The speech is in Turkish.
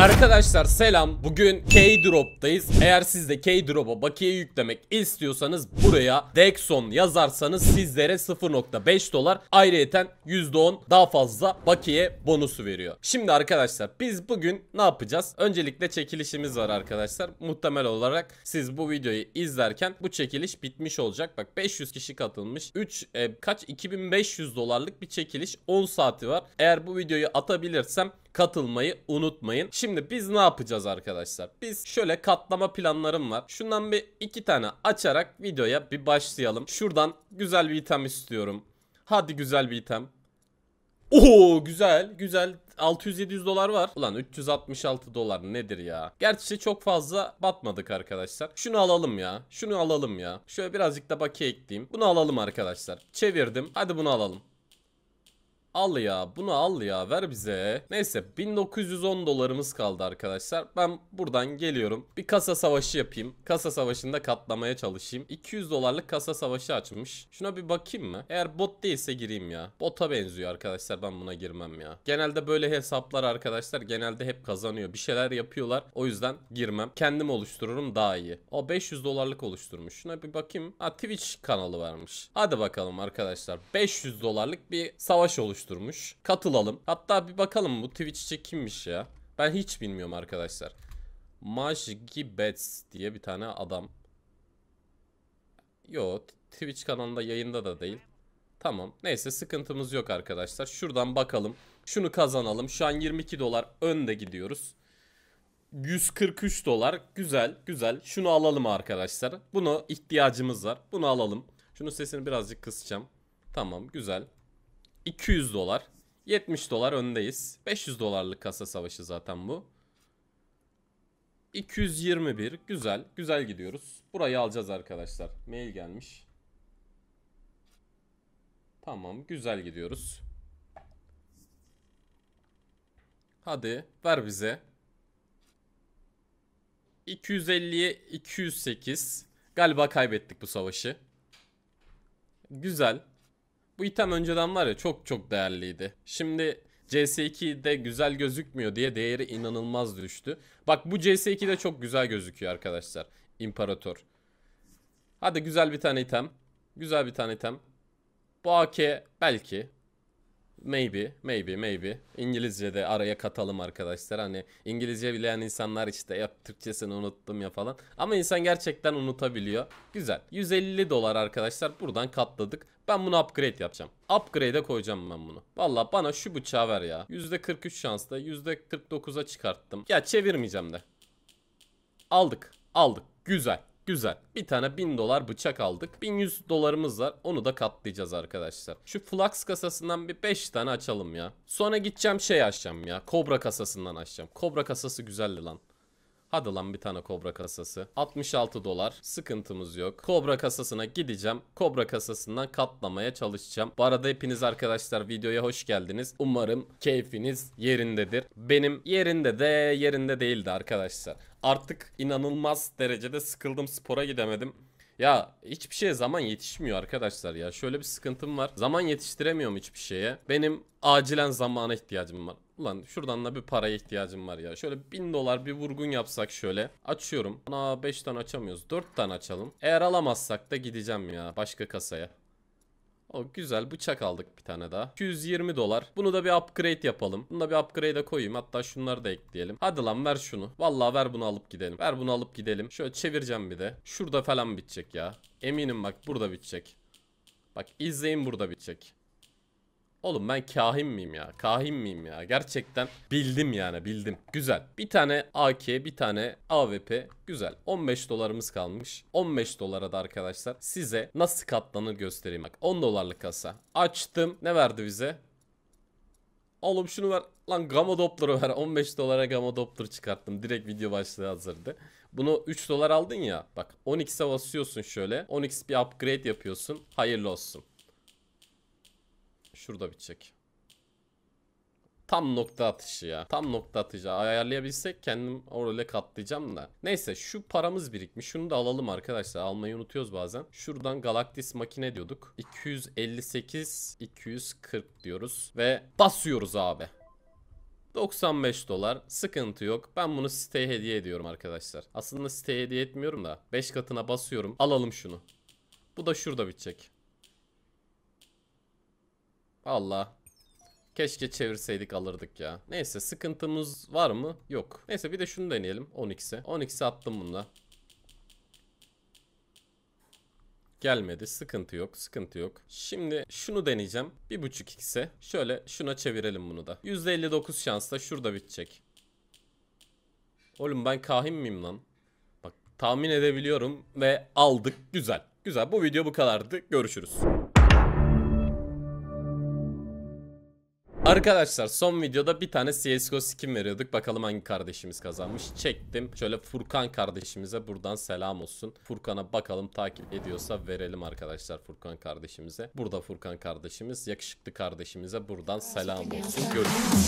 Arkadaşlar selam. Bugün K-Drop'tayız. Eğer siz de K-Drop'a bakiye yüklemek istiyorsanız buraya Dexon yazarsanız sizlere 0.5 dolar ayrıyeten %10 daha fazla bakiye bonusu veriyor. Şimdi arkadaşlar biz bugün ne yapacağız? Öncelikle çekilişimiz var arkadaşlar. Muhtemel olarak siz bu videoyu izlerken bu çekiliş bitmiş olacak. Bak 500 kişi katılmış. 3 e, kaç 2500 dolarlık bir çekiliş 10 saati var. Eğer bu videoyu atabilirsem katılmayı unutmayın. Şimdi biz ne yapacağız arkadaşlar? Biz şöyle katlama planlarım var. Şundan bir iki tane açarak videoya bir başlayalım. Şuradan güzel bir item istiyorum. Hadi güzel bir item. Oo güzel güzel 600-700 dolar var. Ulan 366 dolar nedir ya? Gerçi çok fazla batmadık arkadaşlar. Şunu alalım ya. Şunu alalım ya. Şöyle birazcık da bakiye ekleyeyim. Bunu alalım arkadaşlar. Çevirdim. Hadi bunu alalım. Al ya bunu al ya ver bize. Neyse 1910 dolarımız kaldı arkadaşlar. Ben buradan geliyorum. Bir kasa savaşı yapayım. Kasa savaşında katlamaya çalışayım. 200 dolarlık kasa savaşı açmış. Şuna bir bakayım mı? Eğer bot değilse gireyim ya. Bota benziyor arkadaşlar ben buna girmem ya. Genelde böyle hesaplar arkadaşlar genelde hep kazanıyor. Bir şeyler yapıyorlar. O yüzden girmem. Kendim oluştururum daha iyi. O 500 dolarlık oluşturmuş. Şuna bir bakayım. Ha Twitch kanalı varmış. Hadi bakalım arkadaşlar. 500 dolarlık bir savaş oluşturmuş oluşturmuş. Katılalım. Hatta bir bakalım bu Twitch'çi kimmiş ya. Ben hiç bilmiyorum arkadaşlar. Majgi Bets diye bir tane adam. Yo Twitch kanalında yayında da değil. Tamam. Neyse sıkıntımız yok arkadaşlar. Şuradan bakalım. Şunu kazanalım. Şu an 22 dolar önde gidiyoruz. 143 dolar. Güzel güzel. Şunu alalım arkadaşlar. Bunu ihtiyacımız var. Bunu alalım. Şunu sesini birazcık kısacağım. Tamam güzel. 200 dolar. 70 dolar öndeyiz. 500 dolarlık kasa savaşı zaten bu. 221. Güzel. Güzel gidiyoruz. Burayı alacağız arkadaşlar. Mail gelmiş. Tamam. Güzel gidiyoruz. Hadi ver bize. 250'ye 208. Galiba kaybettik bu savaşı. Güzel. Bu item önceden var ya çok çok değerliydi. Şimdi CS2'de güzel gözükmüyor diye değeri inanılmaz düştü. Bak bu CS2'de çok güzel gözüküyor arkadaşlar. İmparator. Hadi güzel bir tane item. Güzel bir tane item. Bu AK belki. Maybe, maybe, maybe. İngilizce de araya katalım arkadaşlar. Hani İngilizce bilen insanlar işte ya Türkçesini unuttum ya falan. Ama insan gerçekten unutabiliyor. Güzel. 150 dolar arkadaşlar buradan katladık. Ben bunu upgrade yapacağım. Upgrade'e koyacağım ben bunu. Valla bana şu bıçağı ver ya. %43 şansla %49'a çıkarttım. Ya çevirmeyeceğim de. Aldık. Aldık. Güzel. Güzel. Bir tane 1000 dolar bıçak aldık. 1100 dolarımız var. Onu da katlayacağız arkadaşlar. Şu flux kasasından bir 5 tane açalım ya. Sonra gideceğim şey açacağım ya. Kobra kasasından açacağım. Kobra kasası güzeldi lan. Hadi lan bir tane kobra kasası. 66 dolar. Sıkıntımız yok. Kobra kasasına gideceğim. Kobra kasasından katlamaya çalışacağım. Bu arada hepiniz arkadaşlar videoya hoş geldiniz. Umarım keyfiniz yerindedir. Benim yerinde de yerinde değildi arkadaşlar. Artık inanılmaz derecede sıkıldım spora gidemedim. Ya hiçbir şeye zaman yetişmiyor arkadaşlar ya. Şöyle bir sıkıntım var. Zaman yetiştiremiyorum hiçbir şeye. Benim acilen zamana ihtiyacım var. Ulan şuradan da bir paraya ihtiyacım var ya. Şöyle 1000 dolar bir vurgun yapsak şöyle. Açıyorum. Ana 5 tane açamıyoruz. 4 tane açalım. Eğer alamazsak da gideceğim ya başka kasaya. O güzel bıçak aldık bir tane daha. 220 dolar. Bunu da bir upgrade yapalım. Bunu da bir upgrade'e koyayım. Hatta şunları da ekleyelim. Hadi lan ver şunu. Vallahi ver bunu alıp gidelim. Ver bunu alıp gidelim. Şöyle çevireceğim bir de. Şurada falan bitecek ya. Eminim bak burada bitecek. Bak izleyin burada bitecek. Oğlum ben kahin miyim ya? Kahin miyim ya? Gerçekten bildim yani bildim. Güzel. Bir tane AK, bir tane AVP Güzel. 15 dolarımız kalmış. 15 dolara da arkadaşlar size nasıl katlanır göstereyim bak. 10 dolarlık kasa. Açtım. Ne verdi bize? Oğlum şunu ver. Lan gamma doppler'ı ver. 15 dolara gamma doppler çıkarttım. Direkt video başlığı hazırdı. Bunu 3 dolar aldın ya. Bak 10x'e basıyorsun şöyle. 10x bir upgrade yapıyorsun. Hayırlı olsun. Şurada bitecek. Tam nokta atışı ya. Tam nokta atışı. Ayarlayabilsek kendim oraya katlayacağım da. Neyse şu paramız birikmiş. Şunu da alalım arkadaşlar. Almayı unutuyoruz bazen. Şuradan Galactis makine diyorduk. 258 240 diyoruz ve basıyoruz abi. 95 dolar sıkıntı yok. Ben bunu siteye hediye ediyorum arkadaşlar. Aslında siteye hediye etmiyorum da 5 katına basıyorum. Alalım şunu. Bu da şurada bitecek. Allah. Keşke çevirseydik alırdık ya. Neyse sıkıntımız var mı? Yok. Neyse bir de şunu deneyelim. 12'se. 12'se attım bununla. Gelmedi. Sıkıntı yok. Sıkıntı yok. Şimdi şunu deneyeceğim. 1.5x'e. Şöyle şuna çevirelim bunu da. %59 şansla şurada bitecek. Oğlum ben kahin miyim lan? Bak tahmin edebiliyorum ve aldık. Güzel. Güzel. Bu video bu kadardı. Görüşürüz. Arkadaşlar son videoda bir tane CSGO skin veriyorduk. Bakalım hangi kardeşimiz kazanmış. Çektim. Şöyle Furkan kardeşimize buradan selam olsun. Furkan'a bakalım takip ediyorsa verelim arkadaşlar Furkan kardeşimize. Burada Furkan kardeşimiz. Yakışıklı kardeşimize buradan selam olsun. Görüşürüz.